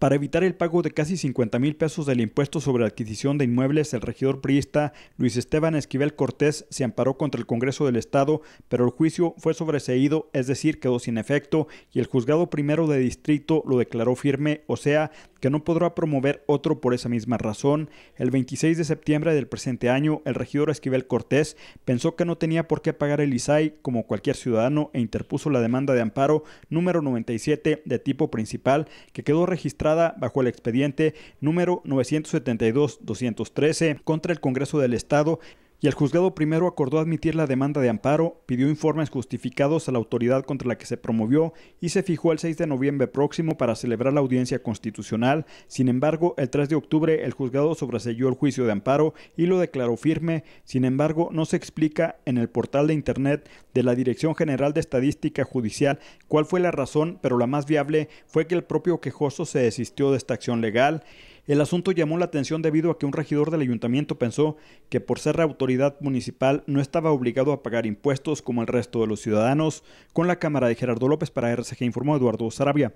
Para evitar el pago de casi 50 mil pesos del impuesto sobre adquisición de inmuebles, el regidor priista Luis Esteban Esquivel Cortés se amparó contra el Congreso del Estado, pero el juicio fue sobreseído, es decir, quedó sin efecto, y el juzgado primero de distrito lo declaró firme, o sea, que no podrá promover otro por esa misma razón. El 26 de septiembre del presente año, el regidor Esquivel Cortés pensó que no tenía por qué pagar el ISAI como cualquier ciudadano e interpuso la demanda de amparo número 97 de tipo principal que quedó registrada bajo el expediente número 972-213 contra el Congreso del Estado y el juzgado primero acordó admitir la demanda de amparo, pidió informes justificados a la autoridad contra la que se promovió y se fijó el 6 de noviembre próximo para celebrar la audiencia constitucional. Sin embargo, el 3 de octubre el juzgado sobreseyó el juicio de amparo y lo declaró firme. Sin embargo, no se explica en el portal de internet de la Dirección General de Estadística Judicial cuál fue la razón, pero la más viable fue que el propio quejoso se desistió de esta acción legal. El asunto llamó la atención debido a que un regidor del ayuntamiento pensó que por ser autoridad municipal no estaba obligado a pagar impuestos como el resto de los ciudadanos. Con la cámara de Gerardo López para RCG informó Eduardo Sarabia.